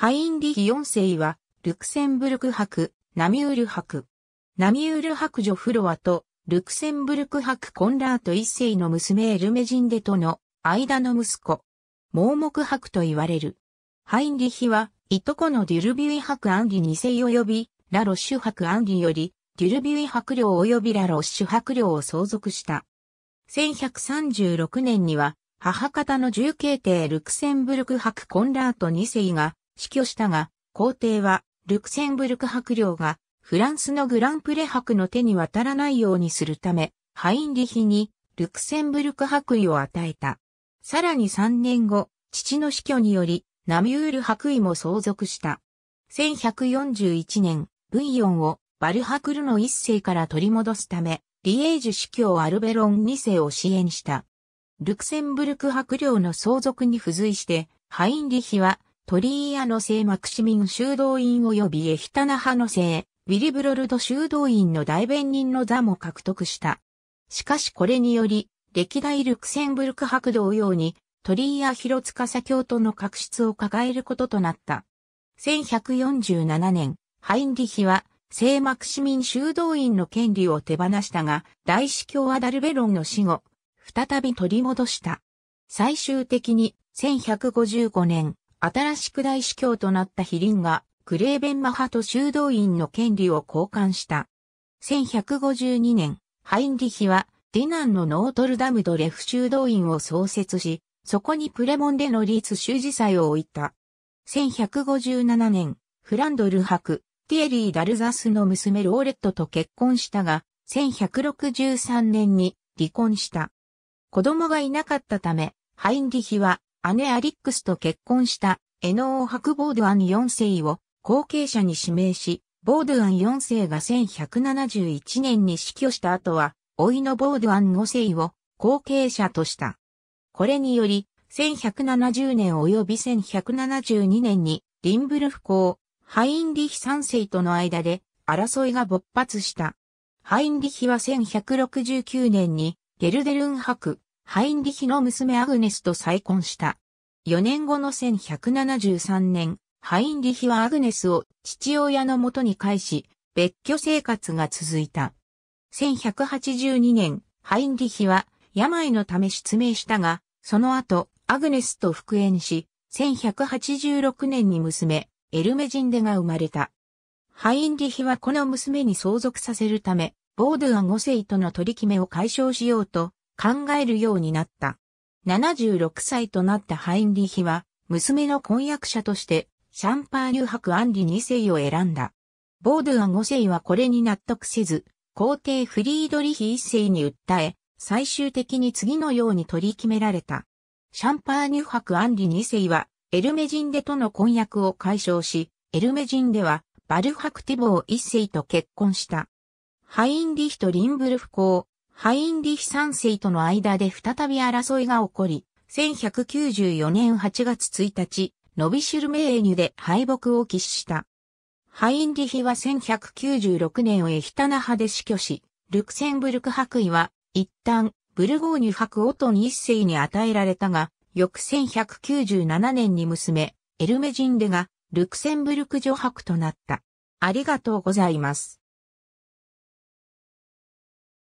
ハインリヒ4世は、ルクセンブルク伯、ナミュール伯。ナミュール伯女フロアと、ルクセンブルク伯コンラート一世の娘エルメジンデとの間の息子。盲目伯と言われる。ハインリヒは、いとこのデュルビュイ伯アンリ二世及び、ラロッシュ伯アンリより、デュルビュイ伯領及びラロッシュ伯領を相続した。1136年には、母方の重慶帝ルクセンブルク伯コンラート2世が死去したが、皇帝は、ルクセンブルク伯領が、フランスのグランプレ伯の手に渡らないようにするため、ハインリヒに、ルクセンブルク伯位を与えた。さらに3年後、父の死去により、ナミュール伯位も相続した。1141年、ブイヨンをバルハクルの一世から取り戻すため、リエージュ司教アルベロン二世を支援した。ルクセンブルク伯領の相続に付随して、ハインリヒはリー屋の聖マクシミン修道院及びエヒタナ派の聖、ウィリブロルド修道院の大弁人の座も獲得した。しかしこれにより、歴代ルクセンブルク博道よに、トリー屋広司教徒の確執を抱えることとなった。1147年、ハインリヒは、聖マクシミン修道院の権利を手放したが、大司教アダルベロンの死後、再び取り戻した。最終的に、1155年、新しく大司教となったヒリンが、クレーベンマハと修道院の権利を交換した。1152年、ハインリヒは、ディナンのノートルダムドレフ修道院を創設し、そこにプレモンデのツ修辞祭を置いた。1157年、フランドル博、ティエリー・ダルザスの娘ローレットと結婚したが、1163年に離婚した。子供がいなかったため、ハインリヒは姉アリックスと結婚したエノーク・ボードアン4世を後継者に指名し、ボードアン4世が1171年に死去した後は、老いのボードアン5世を後継者とした。これにより、1170年及び1172年にリンブルフ公、ハインリヒ3世との間で争いが勃発した。ハインリヒは1169年にゲルデルンク。ハインリヒの娘アグネスと再婚した。4年後の1173年、ハインリヒはアグネスを父親のもとに返し、別居生活が続いた。1182年、ハインリヒは病のため失明したが、その後、アグネスと復縁し、1186年に娘、エルメジンデが生まれた。ハインリヒはこの娘に相続させるため、ボードゥア5世との取り決めを解消しようと、考えるようになった。76歳となったハインリヒは、娘の婚約者として、シャンパーニュク・アンリ2世を選んだ。ボードゥア5世はこれに納得せず、皇帝フリードリヒ1世に訴え、最終的に次のように取り決められた。シャンパーニュク・アンリ2世は、エルメ人でとの婚約を解消し、エルメ人では、バルハクティボー1世と結婚した。ハインリヒとリンブルフ公、ハインリヒ三世との間で再び争いが起こり、1194年8月1日、ノビシュルメーニュで敗北を喫した。ハインリヒは1196年をエヒタナ派で死去し、ルクセンブルク白衣は一旦ブルゴーニュ伯オトン一世に与えられたが、翌1197年に娘、エルメジンデがルクセンブルク女白となった。ありがとうございます。